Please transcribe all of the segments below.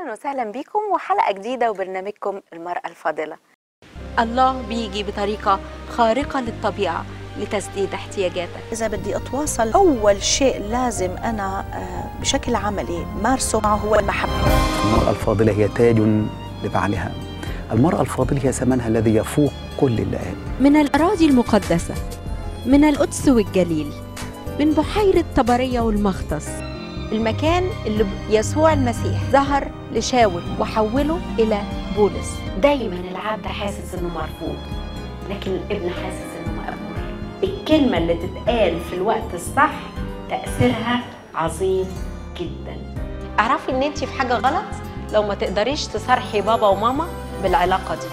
اهلا وسهلا بيكم وحلقه جديده وبرنامجكم المراه الفاضله الله بيجي بطريقه خارقه للطبيعه لتسديد احتياجاتك إذا بدي أتواصل أول شيء لازم أنا آه، بشكل عملي مارسه معه هو المحبة المرأة الفاضلة هي تاج لبعلها المرأة الفاضلة هي ثمنها الذي يفوق كل الآن من الأراضي المقدسة من القدس والجليل من بحيرة طبرية والمختص المكان اللي يسوع المسيح ظهر لشاول وحوله إلى بولس دايما العبد حاسس إنه مرفوض لكن الابن حاسس إنه مقبول الكلمة اللي تتقال في الوقت الصح تأثيرها عظيم جدا اعرفي ان انت في حاجه غلط لو ما تقدريش تصارحي بابا وماما بالعلاقه دي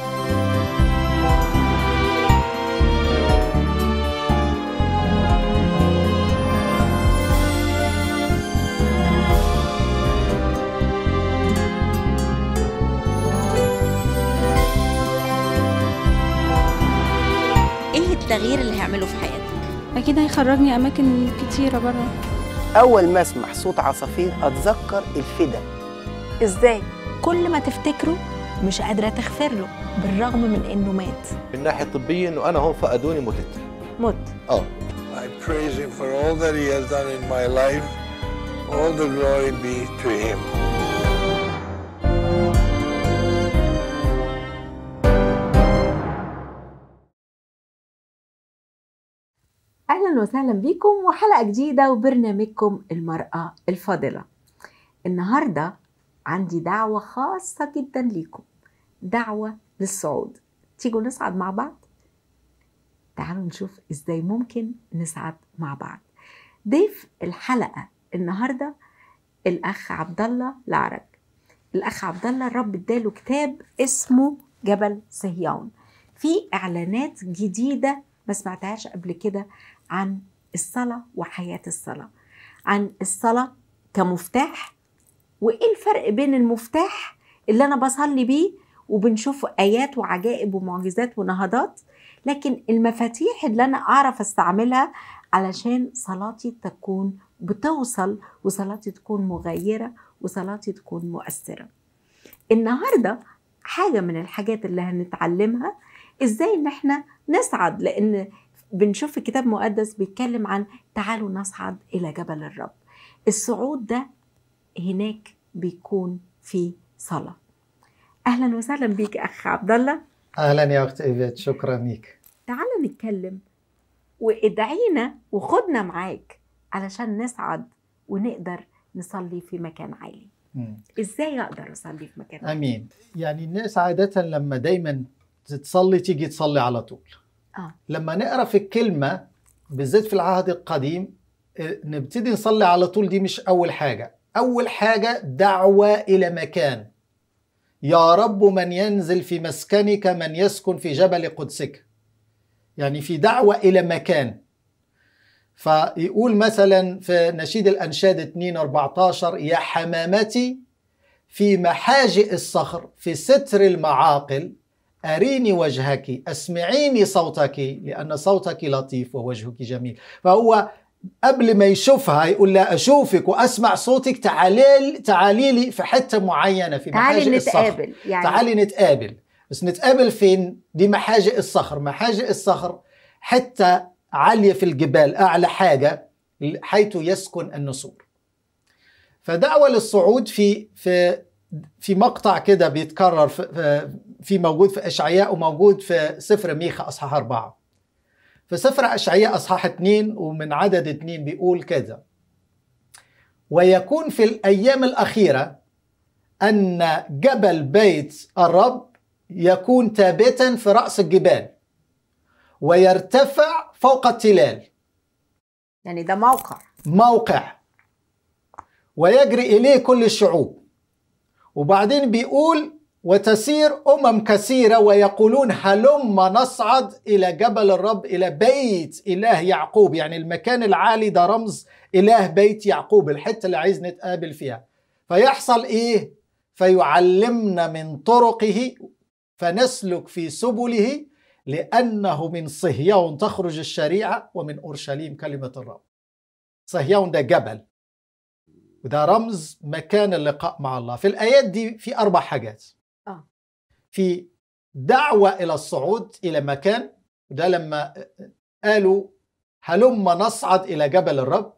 التغيير اللي هيعمله في حياتي اكيد هيخرجني اماكن كتيره بره اول ما اسمع صوت عصافير اتذكر الفدا ازاي كل ما تفتكره مش قادره تغفر له بالرغم من انه مات من الناحيه الطبيه انه انا هون فقدوني متت مت اه I praise him for all that he has done in my life. All the glory be to him. اهلا وسهلا بيكم وحلقه جديده وبرنامجكم المراه الفاضله النهارده عندي دعوه خاصه جدا ليكم دعوه للصعود تيجوا نصعد مع بعض تعالوا نشوف ازاي ممكن نصعد مع بعض ضيف الحلقه النهارده الاخ عبد الله العرج الاخ عبد الله الرب اداله كتاب اسمه جبل صهيون في اعلانات جديده ما سمعتهاش قبل كده عن الصلاة وحياة الصلاة عن الصلاة كمفتاح وإيه الفرق بين المفتاح اللي أنا بصلي بيه وبنشوف آيات وعجائب ومعجزات ونهضات لكن المفاتيح اللي أنا أعرف أستعملها علشان صلاتي تكون بتوصل وصلاتي تكون مغيرة وصلاتي تكون مؤثرة النهاردة حاجة من الحاجات اللي هنتعلمها ازاي ان احنا نسعد لان بنشوف في المقدس بيتكلم عن تعالوا نصعد إلى جبل الرب الصعود ده هناك بيكون في صلاة أهلا وسهلا بيك أخ عبد الله أهلا يا أخت إيفيت شكرا ليك تعالى نتكلم وادعينا وخدنا معاك علشان نصعد ونقدر نصلي في مكان عالي ازاي اقدر اصلي في مكان عالي امين يعني الناس عاده لما دايما تصلي تيجي تصلي على طول آه. لما نقرا في الكلمه بالذات في العهد القديم آه، نبتدي نصلي على طول دي مش اول حاجه اول حاجه دعوه الى مكان يا رب من ينزل في مسكنك من يسكن في جبل قدسك يعني في دعوه الى مكان فيقول مثلا في نشيد الانشاد 2 14 يا حمامتي في محاجئ الصخر في ستر المعاقل أريني وجهك أسمعيني صوتك لأن صوتك لطيف ووجهك جميل فهو قبل ما يشوفها يقول لها اشوفك واسمع صوتك تعالي تعالي لي في حته معينه في محاجئ الصخر تعالي نتقابل يعني تعالي نتقابل بس نتقابل فين؟ دي محاجئ الصخر، محاجئ الصخر حته عاليه في الجبال اعلى حاجه حيث يسكن النسور. فدعوه للصعود في في في مقطع كده بيتكرر في في موجود في اشعياء وموجود في سفر ميخا اصحاح اربعه. في سفر اشعياء اصحاح اتنين ومن عدد اتنين بيقول كذا. ويكون في الايام الاخيره ان جبل بيت الرب يكون ثابتا في راس الجبال ويرتفع فوق التلال. يعني ده موقع. موقع. ويجري اليه كل الشعوب. وبعدين بيقول وتسير أمم كثيرة ويقولون هلم نصعد إلى جبل الرب إلى بيت إله يعقوب يعني المكان العالي ده رمز إله بيت يعقوب الحتة اللي عايز نتقابل فيها فيحصل إيه؟ فيعلمنا من طرقه فنسلك في سبله لأنه من صهيون تخرج الشريعة ومن أورشليم كلمة الرب صهيون ده جبل وده رمز مكان اللقاء مع الله في الآيات دي في أربع حاجات في دعوة إلى الصعود إلى مكان وده لما قالوا هلم نصعد إلى جبل الرب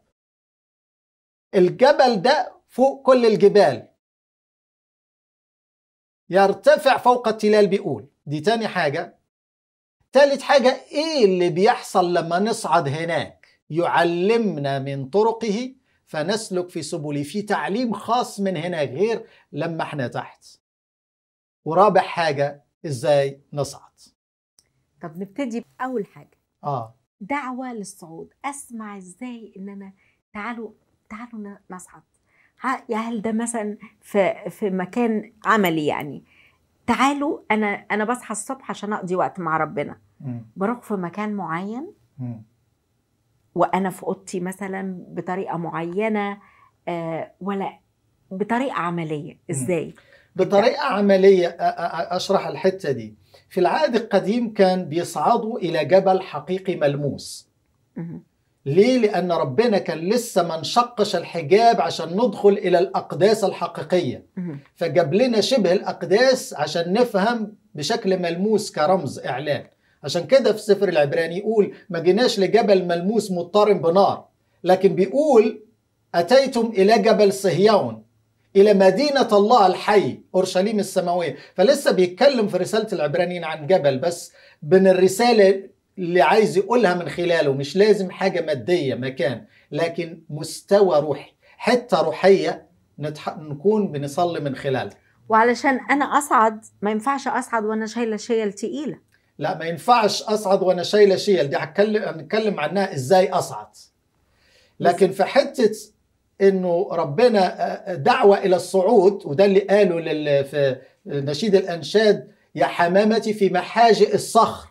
الجبل ده فوق كل الجبال يرتفع فوق التلال بيقول دي تاني حاجة تالت حاجة إيه اللي بيحصل لما نصعد هناك يعلمنا من طرقه فنسلك في سبله في تعليم خاص من هنا غير لما احنا تحت ورابع حاجة ازاي نصعد طب نبتدي بأول حاجة اه دعوة للصعود اسمع ازاي ان انا تعالوا تعالوا نصعد يا هل ده مثلا في في مكان عملي يعني تعالوا انا انا بصحى الصبح عشان اقضي وقت مع ربنا بروح في مكان معين وانا في اوضتي مثلا بطريقه معينه آه، ولا بطريقه عمليه ازاي مم. بطريقه عمليه اشرح الحته دي في العهد القديم كان بيصعدوا الى جبل حقيقي ملموس ليه لان ربنا كان لسه ما انشقش الحجاب عشان ندخل الى الاقداس الحقيقيه فجاب لنا شبه الاقداس عشان نفهم بشكل ملموس كرمز اعلان عشان كده في سفر العبراني يقول ما جيناش لجبل ملموس مضطرم بنار لكن بيقول اتيتم الى جبل صهيون الى مدينه الله الحي اورشليم السماويه فلسه بيتكلم في رساله العبرانيين عن جبل بس بين الرساله اللي عايز يقولها من خلاله مش لازم حاجه ماديه مكان لكن مستوى روحي حته روحيه نتح... نكون بنصلي من خلالها وعلشان انا اصعد ما ينفعش اصعد وانا شايله شيل تقيله لا ما ينفعش اصعد وانا شايله شيل دي هنتكلم عنها ازاي اصعد لكن في حته انه ربنا آه، آه، دعوه الى الصعود وده اللي قاله لل... في نشيد الانشاد يا حمامتي في محاجئ الصخر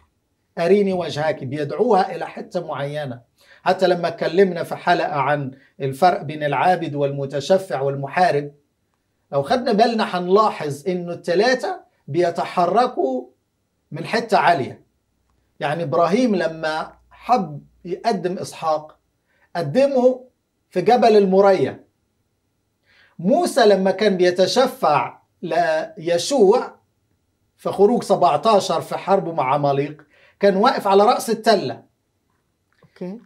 اريني وجهك بيدعوها الى حته معينه حتى لما اتكلمنا في حلقه عن الفرق بين العابد والمتشفع والمحارب لو خدنا بالنا هنلاحظ انه الثلاثه بيتحركوا من حته عاليه يعني ابراهيم لما حب يقدم اسحاق قدمه في جبل المريا موسى لما كان بيتشفع ليشوع في خروج 17 في حربه مع عماليق كان واقف على رأس التلة أوكي.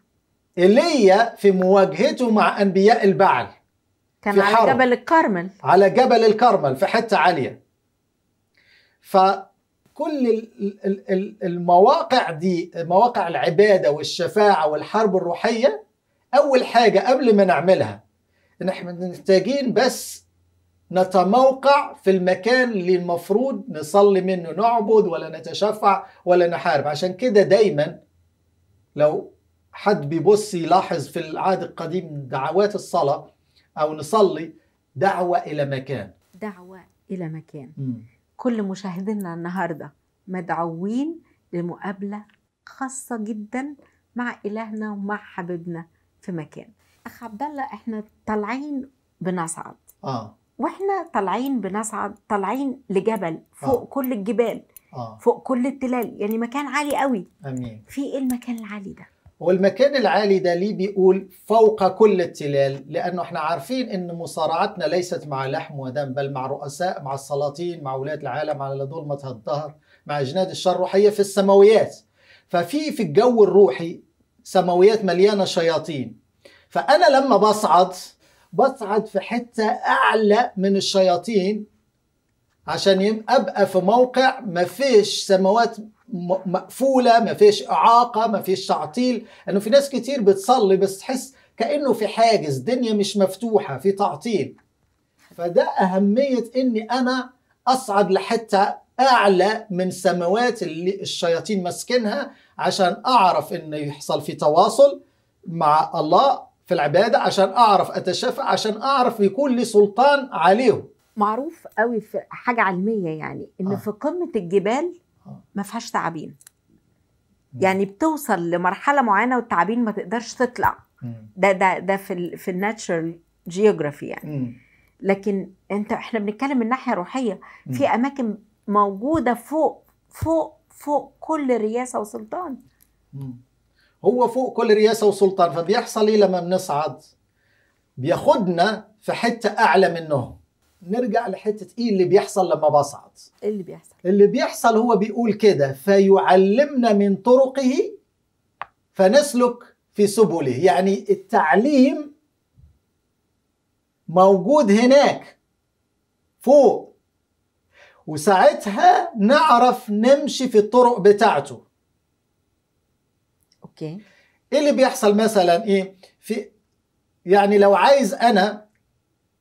إيليا في مواجهته مع أنبياء البعل كان على حرب. جبل الكرمل على جبل الكرمل في حتة عالية فكل المواقع دي مواقع العبادة والشفاعة والحرب الروحية اول حاجه قبل ما نعملها ان احنا محتاجين بس نتموقع في المكان اللي المفروض نصلي منه نعبد ولا نتشفع ولا نحارب عشان كده دايما لو حد بيبص يلاحظ في العهد القديم دعوات الصلاة أو نصلي دعوة إلى مكان دعوة إلى مكان م. كل مشاهدينا النهاردة مدعوين لمقابلة خاصة جدا مع إلهنا ومع حبيبنا في مكان اخ عبد الله احنا طالعين بنصعد اه واحنا طالعين بنصعد طالعين لجبل فوق آه. كل الجبال آه. فوق كل التلال يعني مكان عالي قوي امين في ايه المكان العالي ده والمكان العالي ده ليه بيقول فوق كل التلال لانه احنا عارفين ان مصارعتنا ليست مع لحم ودم بل مع رؤساء مع السلاطين مع ولاة العالم على ظلمة الدهر مع اجناد الشر وحية في السماويات ففي في الجو الروحي سماويات مليانه شياطين فانا لما بصعد بصعد في حته اعلى من الشياطين عشان ابقى في موقع ما فيش سماوات مقفوله ما فيش اعاقه ما فيش تعطيل لانه في ناس كتير بتصلي بس تحس كانه في حاجز دنيا مش مفتوحه في تعطيل فده اهميه اني انا اصعد لحته اعلى من سماوات اللي الشياطين مسكنها عشان أعرف إنه يحصل في تواصل مع الله في العبادة عشان أعرف اتشفى عشان أعرف يكون لي سلطان عليهم معروف قوي في حاجة علمية يعني إن آه. في قمة الجبال آه. ما فيهاش تعابين يعني بتوصل لمرحلة معينة والتعابين ما تقدرش تطلع ده ده ده في في الناتشرال جيوغرافي يعني م. لكن انت احنا بنتكلم من ناحيه روحيه في اماكن موجوده فوق فوق فوق كل رياسه وسلطان هو فوق كل رياسه وسلطان فبيحصل ايه لما بنصعد بياخدنا في حته اعلى منهم نرجع لحته ايه اللي بيحصل لما بصعد ايه اللي بيحصل اللي بيحصل هو بيقول كده فيعلمنا من طرقه فنسلك في سبله يعني التعليم موجود هناك فوق وساعتها نعرف نمشي في الطرق بتاعته اوكي ايه اللي بيحصل مثلا ايه في يعني لو عايز انا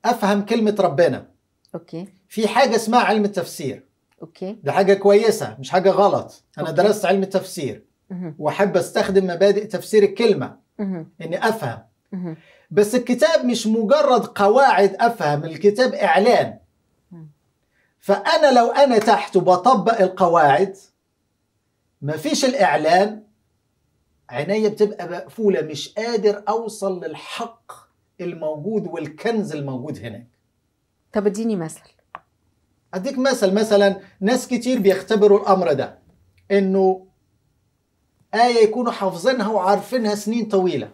افهم كلمه ربنا اوكي في حاجه اسمها علم التفسير اوكي ده حاجه كويسه مش حاجه غلط انا أوكي. درست علم التفسير واحب استخدم مبادئ تفسير الكلمه اني افهم بس الكتاب مش مجرد قواعد افهم الكتاب اعلان فأنا لو أنا تحت وبطبق القواعد مفيش الإعلان عينيا بتبقى مقفولة مش قادر أوصل للحق الموجود والكنز الموجود هناك طب اديني مثل أديك مثل مثلا ناس كتير بيختبروا الأمر ده إنه آية يكونوا حافظينها وعارفينها سنين طويلة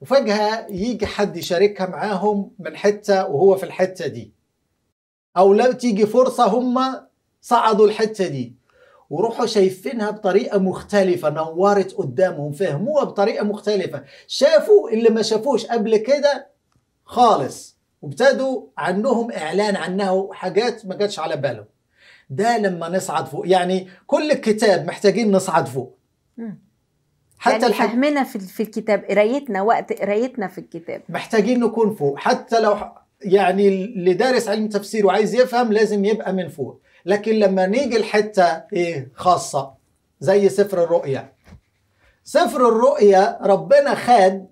وفجأة يجي حد يشاركها معاهم من حتة وهو في الحتة دي او لم تيجي فرصه هم صعدوا الحته دي وروحوا شايفينها بطريقه مختلفه نورت قدامهم فهموها بطريقه مختلفه شافوا اللي ما شافوش قبل كده خالص وابتدوا عنهم اعلان عنها حاجات ما جاتش على بالهم ده لما نصعد فوق يعني كل الكتاب محتاجين نصعد فوق حتى يعني فهمنا في الكتاب قرايتنا وقت قرايتنا في الكتاب محتاجين نكون فوق حتى لو يعني اللي دارس علم تفسير وعايز يفهم لازم يبقى من فوق لكن لما نيجي لحته ايه خاصه زي سفر الرؤيا سفر الرؤيا ربنا خد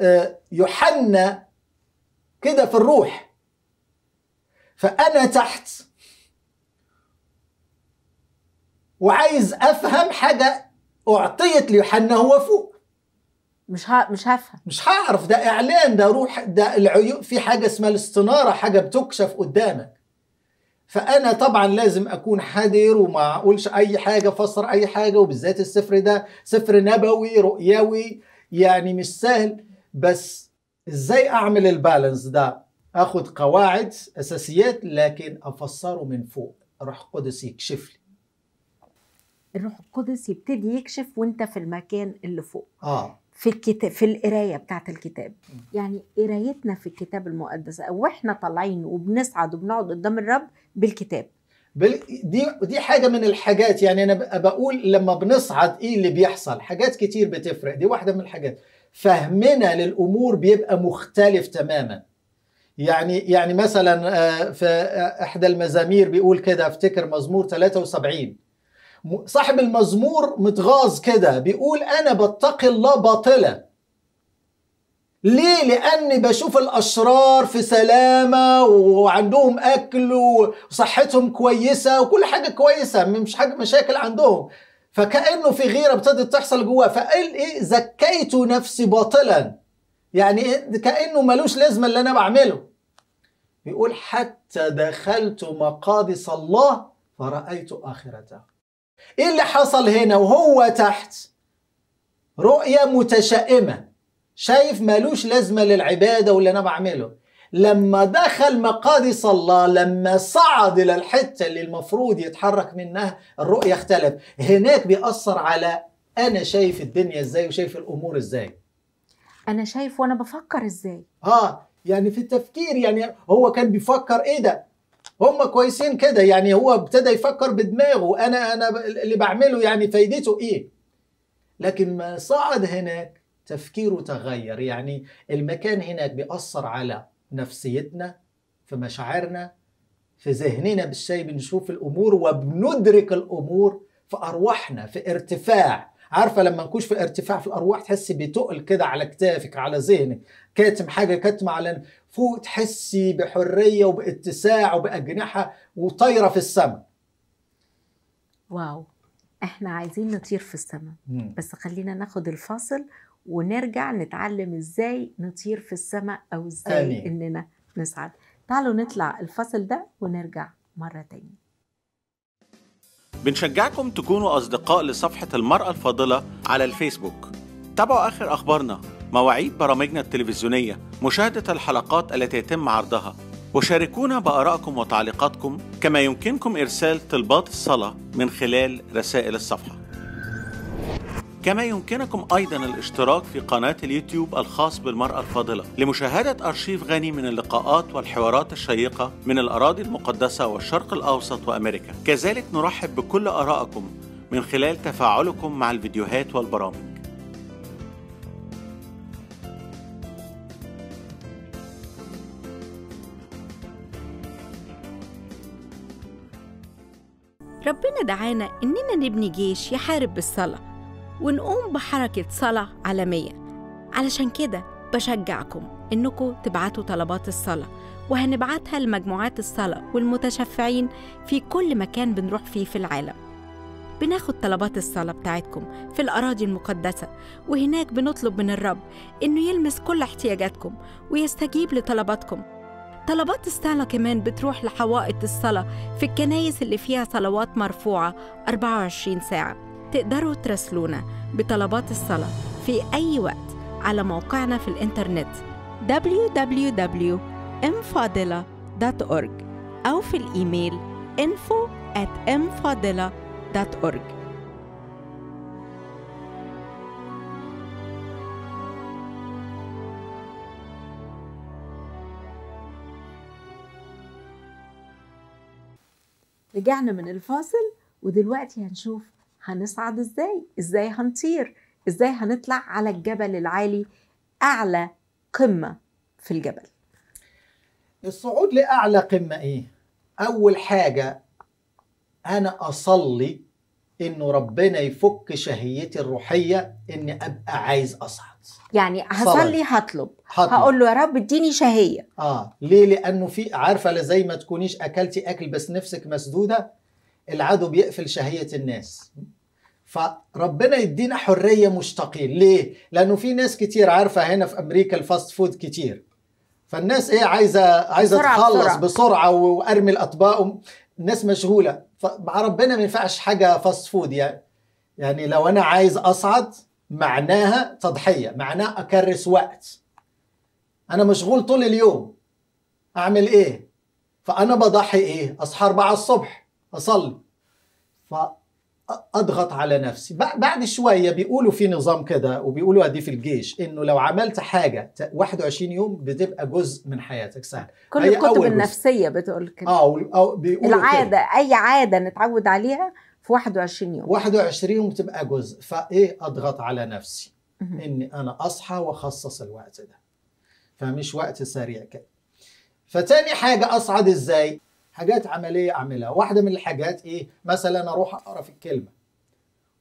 آه، يوحنا كده في الروح فانا تحت وعايز افهم حاجه اعطيت ليوحنا هو فوق مش ها مش هفهم مش هعرف ده اعلان ده روح ده العيون في حاجه اسمها الاستناره حاجه بتكشف قدامك فانا طبعا لازم اكون حذر وما اقولش اي حاجه فسر اي حاجه وبالذات السفر ده سفر نبوي رؤيوي يعني مش سهل بس ازاي اعمل البالانس ده اخد قواعد اساسيات لكن افسره من فوق روح القدس يكشف لي الروح القدس يبتدي يكشف وانت في المكان اللي فوق اه في الكتاب في القرايه بتاعت الكتاب يعني قرايتنا في الكتاب المقدس او احنا طالعين وبنصعد وبنقعد قدام الرب بالكتاب بل دي دي حاجه من الحاجات يعني انا بقول لما بنصعد ايه اللي بيحصل حاجات كتير بتفرق دي واحده من الحاجات فهمنا للامور بيبقى مختلف تماما يعني يعني مثلا آه، في آه، احدى المزامير بيقول كده افتكر مزمور 73 صاحب المزمور متغاظ كده بيقول انا بتقي الله باطلا ليه لاني بشوف الاشرار في سلامه وعندهم اكل وصحتهم كويسه وكل حاجه كويسه مش حاجه مشاكل عندهم فكانه في غيره ابتدت تحصل جواه فقال ايه زكيت نفسي باطلا يعني إيه؟ كانه ملوش لازمه اللي انا بعمله بيقول حتى دخلت مقادس الله فرأيت آخرته ايه اللي حصل هنا وهو تحت رؤية متشائمة شايف مالوش لازمة للعبادة واللي أنا بعمله لما دخل مقادس الله لما صعد إلى الحتة اللي المفروض يتحرك منها الرؤية اختلف هناك بيأثر على أنا شايف الدنيا إزاي وشايف الأمور إزاي أنا شايف وأنا بفكر إزاي آه يعني في التفكير يعني هو كان بيفكر إيه ده هم كويسين كده يعني هو ابتدى يفكر بدماغه انا انا اللي بعمله يعني فايدته ايه لكن ما صعد هناك تفكيره تغير يعني المكان هناك بيأثر على نفسيتنا في مشاعرنا في ذهننا بالشيء بنشوف الامور وبندرك الامور في ارواحنا في ارتفاع عارفه لما نكونش في ارتفاع في الارواح تحسي بتقل كده على كتافك على ذهنك كاتم حاجه كاتمه على فوق تحسي بحريه وباتساع وباجنحه وطايره في السماء واو احنا عايزين نطير في السماء بس خلينا ناخد الفاصل ونرجع نتعلم ازاي نطير في السماء او ازاي آمين. اننا نسعد تعالوا نطلع الفاصل ده ونرجع مره تانيه بنشجعكم تكونوا أصدقاء لصفحة المرأة الفاضلة على الفيسبوك تابعوا آخر أخبارنا مواعيد برامجنا التلفزيونية مشاهدة الحلقات التي يتم عرضها وشاركونا بآرائكم وتعليقاتكم كما يمكنكم إرسال طلبات الصلاة من خلال رسائل الصفحة كما يمكنكم أيضا الاشتراك في قناة اليوتيوب الخاص بالمرأة الفاضلة لمشاهدة أرشيف غني من اللقاءات والحوارات الشيقة من الأراضي المقدسة والشرق الأوسط وأمريكا كذلك نرحب بكل آرائكم من خلال تفاعلكم مع الفيديوهات والبرامج ربنا دعانا إننا نبني جيش يحارب بالصلاة ونقوم بحركة صلاة عالمية علشان كده بشجعكم إنكم تبعتوا طلبات الصلاة وهنبعتها لمجموعات الصلاة والمتشفعين في كل مكان بنروح فيه في العالم بناخد طلبات الصلاة بتاعتكم في الأراضي المقدسة وهناك بنطلب من الرب إنه يلمس كل احتياجاتكم ويستجيب لطلباتكم طلبات الصلاة كمان بتروح لحوائط الصلاة في الكنايس اللي فيها صلوات مرفوعة 24 ساعة تقدروا تراسلونا بطلبات الصلاة في أي وقت على موقعنا في الإنترنت www.mfadila.org أو في الإيميل info at mfadila.org رجعنا من الفاصل ودلوقتي هنشوف هنصعد ازاي ازاي هنطير ازاي هنطلع على الجبل العالي اعلى قمه في الجبل الصعود لاعلى قمه ايه اول حاجه انا اصلي انه ربنا يفك شهيتي الروحيه اني ابقى عايز اصعد يعني هصلي هطلب هقول له يا رب اديني شهيه اه ليه لانه في عارفه زي ما تكونيش اكلتي اكل بس نفسك مسدوده العدو بيقفل شهية الناس فربنا يدينا حرية مشتاقين ليه؟ لأنه في ناس كتير عارفة هنا في أمريكا الفاست فود كتير فالناس ايه عايزه عايزه بسرعة تخلص بسرعة, بسرعة وارمي الاطباق الناس مشغوله فمع ربنا ما ينفعش حاجه فاست فود يعني يعني لو انا عايز اصعد معناها تضحيه معناها اكرس وقت انا مشغول طول اليوم اعمل ايه فانا بضحي ايه اصحى 4 الصبح اصلي فاضغط على نفسي بعد شويه بيقولوا في نظام كده وبيقولوا دي في الجيش انه لو عملت حاجه 21 يوم بتبقى جزء من حياتك سهل كل الكتب النفسيه بتقول كده اه بيقولوا العاده كده. اي عاده نتعود عليها في 21 يوم 21 يوم بتبقى جزء فايه اضغط على نفسي اني انا اصحى واخصص الوقت ده فمش وقت سريع كده فتاني حاجه اصعد ازاي حاجات عمليه اعملها واحده من الحاجات ايه مثلا اروح اقرا في الكلمه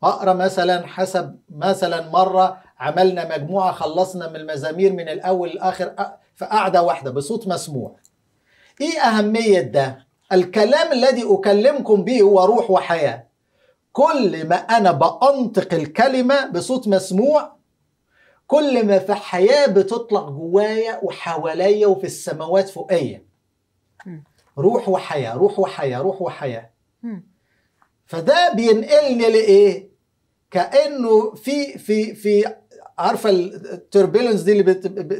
اقرا مثلا حسب مثلا مره عملنا مجموعه خلصنا من المزامير من الاول للاخر في قعده واحده بصوت مسموع ايه اهميه ده الكلام الذي اكلمكم به هو روح وحياه كل ما انا بانطق الكلمه بصوت مسموع كل ما في حياه بتطلق جوايا وحواليا وفي السماوات فوقيا روح وحياه روح وحياه روح وحياه فده بينقلني لايه كانه في في في عارفه التربيلنس دي اللي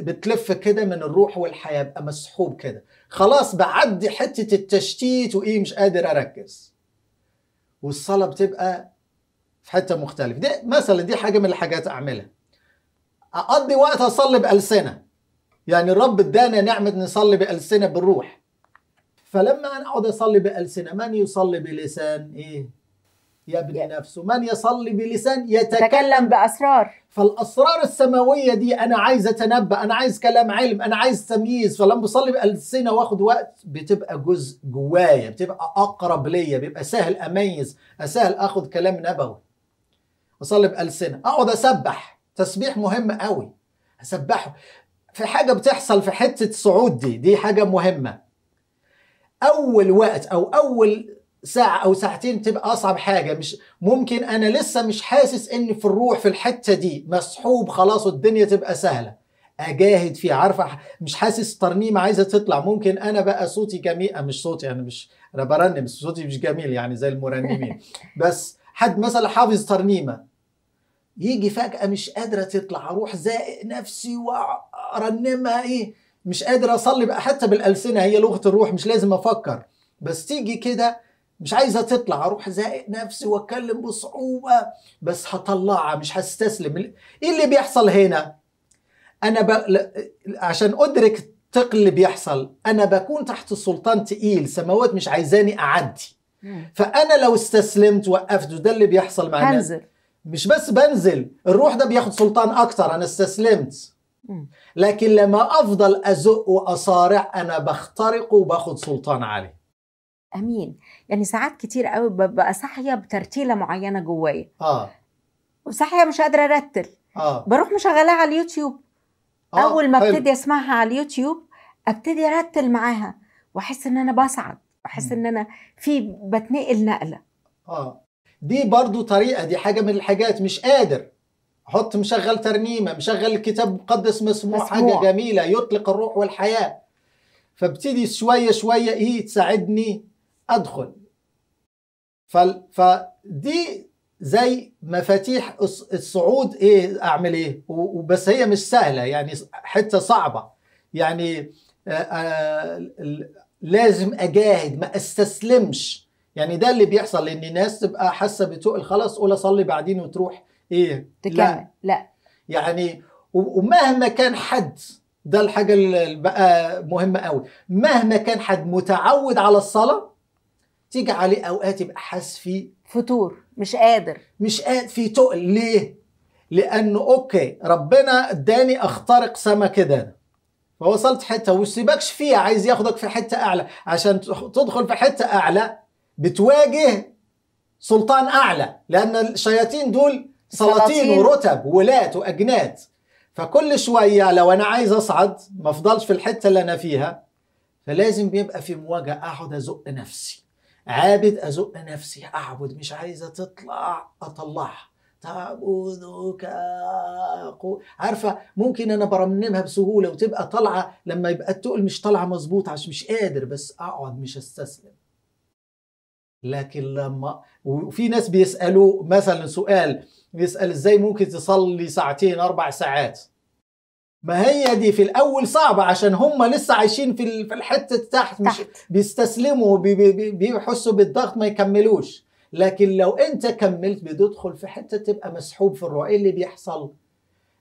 بتلف كده من الروح والحياه بقى مسحوب كده خلاص بعدي حته التشتيت وايه مش قادر اركز والصلاه بتبقى في حته مختلفه دي مثلا دي حاجه من الحاجات اعملها اقضي وقت اصلي بالسنه يعني الرب ادانا نعمه نصلي بالسنه بالروح فلما انا اقعد اصلي بالسنه من يصلي بلسان ايه يبني نفسه من يصلي بلسان يتكلم, يتكلم باسرار فالاسرار السماويه دي انا عايز اتنبا انا عايز كلام علم انا عايز تمييز فلما بصلي بالسنه واخد وقت بتبقى جزء جوايا بتبقى اقرب ليا بيبقى سهل اميز اسهل اخد كلام نبوي اصلي بالسنه اقعد اسبح تسبيح مهم قوي اسبحه في حاجه بتحصل في حته الصعود دي دي حاجه مهمه اول وقت او اول ساعة أو ساعتين بتبقى أصعب حاجة مش ممكن أنا لسه مش حاسس إن في الروح في الحتة دي مسحوب خلاص والدنيا تبقى سهلة أجاهد فيها عارفة مش حاسس ترنيمة عايزة تطلع ممكن أنا بقى صوتي جميل مش صوتي أنا مش أنا برنم بس صوتي مش جميل يعني زي المرنمين بس حد مثلا حافظ ترنيمة يجي فجأة مش قادرة تطلع أروح زائق نفسي وأرنمها إيه مش قادر اصلي بقى حتى بالالسنه هي لغه الروح مش لازم افكر بس تيجي كده مش عايزه تطلع اروح زائق نفسي واتكلم بصعوبه بس هطلعها مش هستسلم ايه اللي بيحصل هنا انا ب... عشان ادرك الثقل اللي بيحصل انا بكون تحت السلطان تقيل سماوات مش عايزاني اعدي فانا لو استسلمت وقفت وده اللي بيحصل معانا هنزل مش بس بنزل الروح ده بياخد سلطان اكتر انا استسلمت لكن لما افضل ازق واصارع انا بخترق وباخد سلطان عليه امين يعني ساعات كتير قوي ببقى صاحيه بترتيله معينه جوايا اه وصاحيه مش قادره ارتل اه بروح مشغلاها على اليوتيوب آه. اول ما ابتدي اسمعها على اليوتيوب ابتدي ارتل معاها واحس ان انا بصعد احس ان انا في بتنقل نقله اه دي برضو طريقه دي حاجه من الحاجات مش قادر حط مشغل ترنيمه مشغل الكتاب مقدس مسموع, مسموع. حاجه جميله يطلق الروح والحياه فابتدي شويه شويه ايه تساعدني ادخل فدي زي مفاتيح الصعود ايه اعمل ايه وبس هي مش سهله يعني حته صعبه يعني آآ آه، آآ آه، لازم اجاهد ما استسلمش يعني ده اللي بيحصل ان الناس تبقى حاسه بتقل خلاص قول اصلي بعدين وتروح ايه تكمل لا, لا. يعني ومهما كان حد ده الحاجه اللي بقى مهمه قوي مهما كان حد متعود على الصلاه تيجي عليه اوقات يبقى حاسس فيه فتور مش قادر مش قادر في تقل ليه لانه اوكي ربنا اداني اخترق سما كده فوصلت حته وسيبكش فيها عايز ياخدك في حته اعلى عشان تدخل في حته اعلى بتواجه سلطان اعلى لان الشياطين دول سلاطين ورتب ولات واجناد فكل شويه لو انا عايز اصعد ما افضلش في الحته اللي انا فيها فلازم بيبقى في مواجهه اقعد ازق نفسي عابد ازق نفسي اعبد مش عايزه تطلع اطلعها تعبدك عارفه ممكن انا برنمها بسهوله وتبقى طالعه لما يبقى التقل مش طالعه مظبوط عشان مش قادر بس اقعد مش استسلم لكن لما وفي ناس بيسالوا مثلا سؤال بيسال ازاي ممكن تصلي ساعتين اربع ساعات ما هي دي في الاول صعبه عشان هم لسه عايشين في في الحته تحت مش بيستسلموا بيحسوا بالضغط ما يكملوش لكن لو انت كملت بتدخل في حته تبقى مسحوب في الرؤيه اللي بيحصل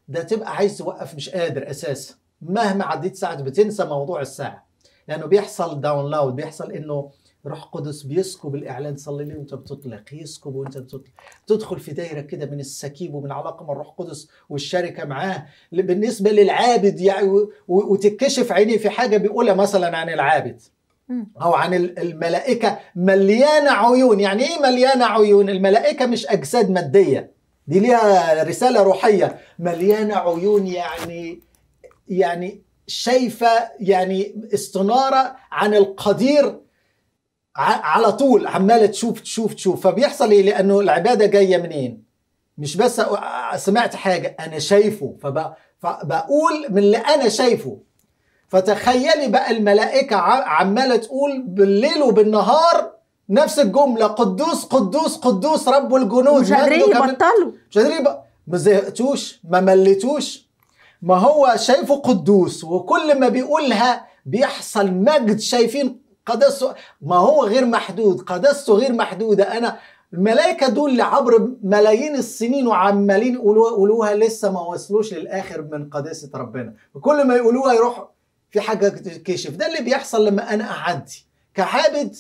ده تبقى عايز توقف مش قادر اساسا مهما عديت ساعه بتنسى موضوع الساعه لانه يعني بيحصل داونلود بيحصل انه روح قدس بيسكب الاعلان صلي ليه وانت بتطلق يسكب وانت بتطلق تدخل في دايره كده من السكيب ومن علاقه مع الروح قدس والشركه معاه بالنسبه للعابد يعني وتتكشف عينيه في حاجه بيقولها مثلا عن العابد او عن الملائكه مليانه عيون يعني ايه مليانه عيون الملائكه مش اجساد ماديه دي ليها رساله روحيه مليانه عيون يعني يعني شايفه يعني استناره عن القدير على طول عماله تشوف تشوف تشوف فبيحصل ايه لانه العباده جايه منين مش بس سمعت حاجه انا شايفه فبقول من اللي انا شايفه فتخيلي بقى الملائكه عماله تقول بالليل وبالنهار نفس الجمله قدوس قدوس قدوس رب الجنود مش قادرين يبطلوا مش قادرين ما زهقتوش ما مليتوش ما هو شايفه قدوس وكل ما بيقولها بيحصل مجد شايفين قدسه ما هو غير محدود قداسه غير محدودة أنا الملائكة دول اللي عبر ملايين السنين وعمالين يقولوها يقولوها لسه ما وصلوش للآخر من قداسة ربنا وكل ما يقولوها يروحوا في حاجة تكشف ده اللي بيحصل لما أنا أعدي كعابد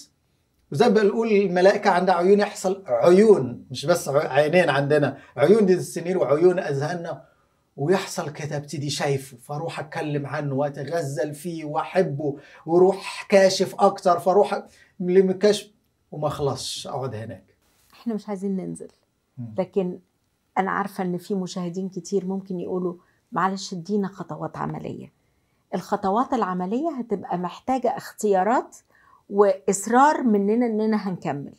وزي ما بنقول الملائكة عندها عيون يحصل عيون مش بس عينين عندنا عيون دي السنين وعيون أذهاننا ويحصل كده ابتدي شايفه فاروح اتكلم عنه واتغزل فيه واحبه واروح كاشف اكتر فاروح مكاشف وما اخلصش اقعد هناك احنا مش عايزين ننزل لكن انا عارفه ان في مشاهدين كتير ممكن يقولوا معلش ادينا خطوات عمليه الخطوات العمليه هتبقى محتاجه اختيارات واصرار مننا اننا هنكمل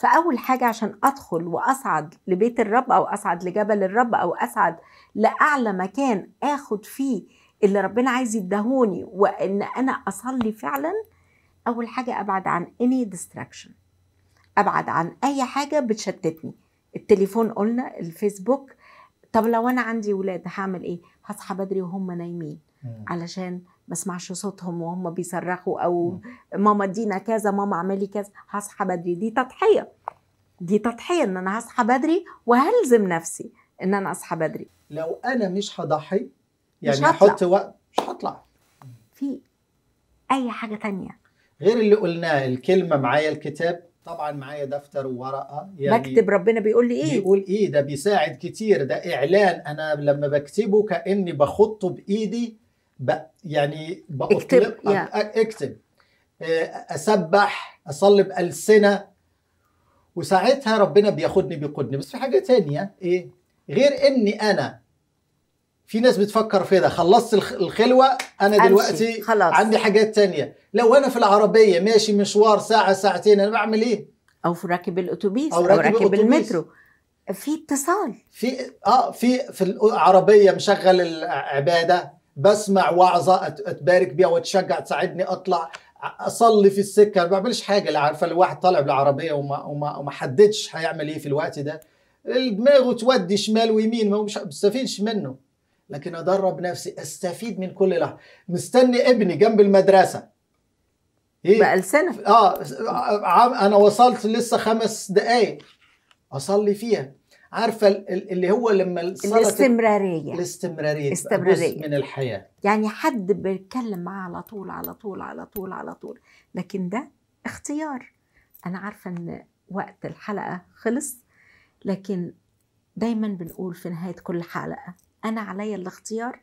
فاول حاجه عشان ادخل واصعد لبيت الرب او اصعد لجبل الرب او اصعد لاعلى مكان اخد فيه اللي ربنا عايز يدهوني وان انا اصلي فعلا اول حاجه ابعد عن اني ديستراكشن ابعد عن اي حاجه بتشتتني التليفون قلنا الفيسبوك طب لو انا عندي ولاد هعمل ايه هصحى بدري وهم نايمين علشان ما اسمعش صوتهم وهم بيصرخوا او ماما ادينا كذا ماما اعملي كذا هصحى بدري دي تضحيه دي تضحيه ان انا هصحى بدري وهلزم نفسي ان انا اصحى بدري لو انا مش هضحي يعني هحط وقت مش هطلع في اي حاجه تانية غير اللي قلناه الكلمه معايا الكتاب طبعا معايا دفتر وورقه يعني بكتب ربنا بيقول لي ايه بيقول ايه ده بيساعد كتير ده اعلان انا لما بكتبه كاني بخطه بايدي بق يعني اكتب اكتب آه، اسبح اصلي بالسنه وساعتها ربنا بياخدني بيقودني بس في حاجه تانية ايه غير اني انا في ناس بتفكر في ده خلصت الخلوه انا دلوقتي خلاص. عندي حاجات تانية لو انا في العربيه ماشي مشوار ساعه ساعتين انا بعمل ايه او في راكب الاتوبيس او راكب, أو راكب المترو في اتصال في اه في في العربيه مشغل العباده بسمع وعظه اتبارك بيها واتشجع تساعدني اطلع اصلي في السكه ما بعملش حاجه اللي عارفه الواحد طالع بالعربيه وما وما وما حددش هيعمل ايه في الوقت ده دماغه تودي شمال ويمين ما مش بستفيدش منه لكن ادرب نفسي استفيد من كل لحظه مستني ابني جنب المدرسه ايه بقى لسنة اه انا وصلت لسه خمس دقائق اصلي فيها عارفه اللي هو لما الاستمراريه الاستمراريه الاستمراريه من الحياه يعني حد بيتكلم معاه على طول على طول على طول على طول لكن ده اختيار انا عارفه ان وقت الحلقه خلص لكن دايما بنقول في نهايه كل حلقه انا عليا الاختيار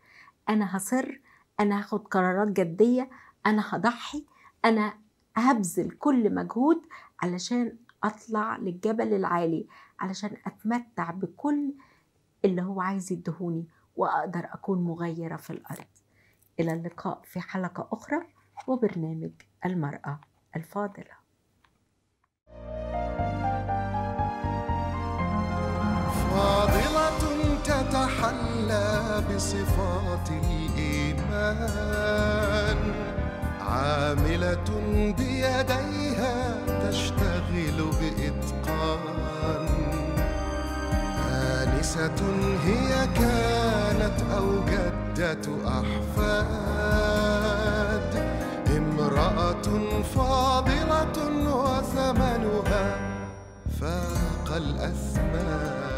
انا هصر انا هاخد قرارات جديه انا هضحي انا هبذل كل مجهود علشان اطلع للجبل العالي علشان أتمتع بكل اللي هو عايز يدهوني وأقدر أكون مغيرة في الأرض إلى اللقاء في حلقة أخرى وبرنامج المرأة الفاضلة فاضلة تتحلى بصفات الإيمان عاملة بيديها تشتغل بإتقان هي كانت أو جدة أحفاد امرأة فاضلة وثمنها فاق الأثمان